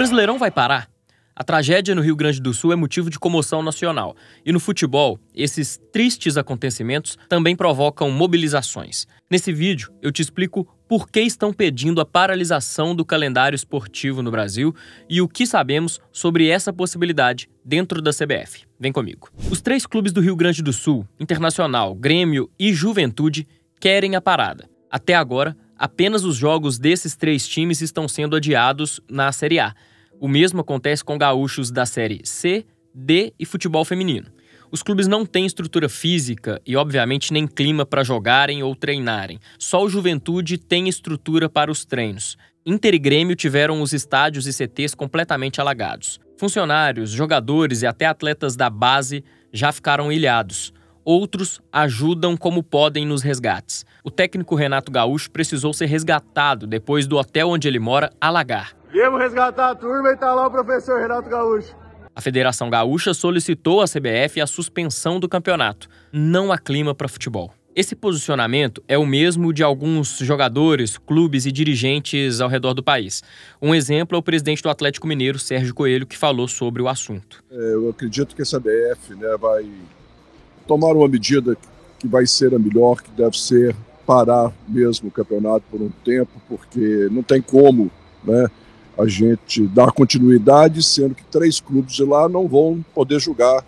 Brasileirão vai parar? A tragédia no Rio Grande do Sul é motivo de comoção nacional. E no futebol, esses tristes acontecimentos também provocam mobilizações. Nesse vídeo, eu te explico por que estão pedindo a paralisação do calendário esportivo no Brasil e o que sabemos sobre essa possibilidade dentro da CBF. Vem comigo. Os três clubes do Rio Grande do Sul, Internacional, Grêmio e Juventude, querem a parada. Até agora, apenas os jogos desses três times estão sendo adiados na Série A. O mesmo acontece com gaúchos da Série C, D e futebol feminino. Os clubes não têm estrutura física e, obviamente, nem clima para jogarem ou treinarem. Só o Juventude tem estrutura para os treinos. Inter e Grêmio tiveram os estádios e CTs completamente alagados. Funcionários, jogadores e até atletas da base já ficaram ilhados. Outros ajudam como podem nos resgates. O técnico Renato Gaúcho precisou ser resgatado depois do hotel onde ele mora alagar. Viemos resgatar a turma e está lá o professor Renato Gaúcho. A Federação Gaúcha solicitou à CBF a suspensão do campeonato. Não há clima para futebol. Esse posicionamento é o mesmo de alguns jogadores, clubes e dirigentes ao redor do país. Um exemplo é o presidente do Atlético Mineiro, Sérgio Coelho, que falou sobre o assunto. É, eu acredito que a CBF né, vai Tomar uma medida que vai ser a melhor, que deve ser parar mesmo o campeonato por um tempo, porque não tem como né, a gente dar continuidade, sendo que três clubes de lá não vão poder jogar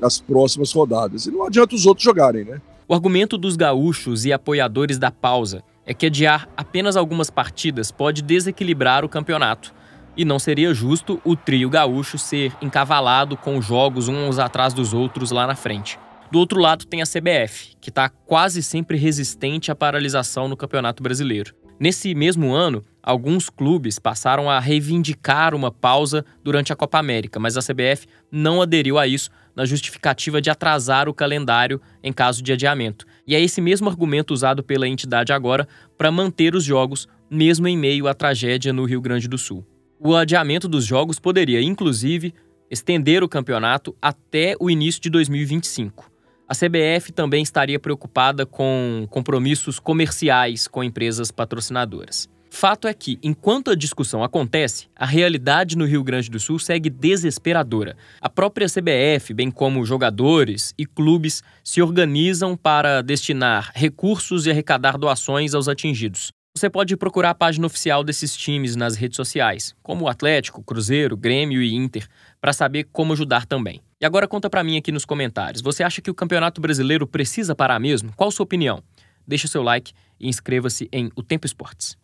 as próximas rodadas. E não adianta os outros jogarem, né? O argumento dos gaúchos e apoiadores da pausa é que adiar apenas algumas partidas pode desequilibrar o campeonato. E não seria justo o trio gaúcho ser encavalado com jogos uns atrás dos outros lá na frente. Do outro lado tem a CBF, que está quase sempre resistente à paralisação no Campeonato Brasileiro. Nesse mesmo ano, alguns clubes passaram a reivindicar uma pausa durante a Copa América, mas a CBF não aderiu a isso na justificativa de atrasar o calendário em caso de adiamento. E é esse mesmo argumento usado pela entidade agora para manter os jogos, mesmo em meio à tragédia no Rio Grande do Sul. O adiamento dos jogos poderia, inclusive, estender o campeonato até o início de 2025. A CBF também estaria preocupada com compromissos comerciais com empresas patrocinadoras. Fato é que, enquanto a discussão acontece, a realidade no Rio Grande do Sul segue desesperadora. A própria CBF, bem como jogadores e clubes, se organizam para destinar recursos e arrecadar doações aos atingidos. Você pode procurar a página oficial desses times nas redes sociais, como o Atlético, Cruzeiro, Grêmio e Inter, para saber como ajudar também. E agora conta para mim aqui nos comentários. Você acha que o Campeonato Brasileiro precisa parar mesmo? Qual a sua opinião? Deixe seu like e inscreva-se em O Tempo Esportes.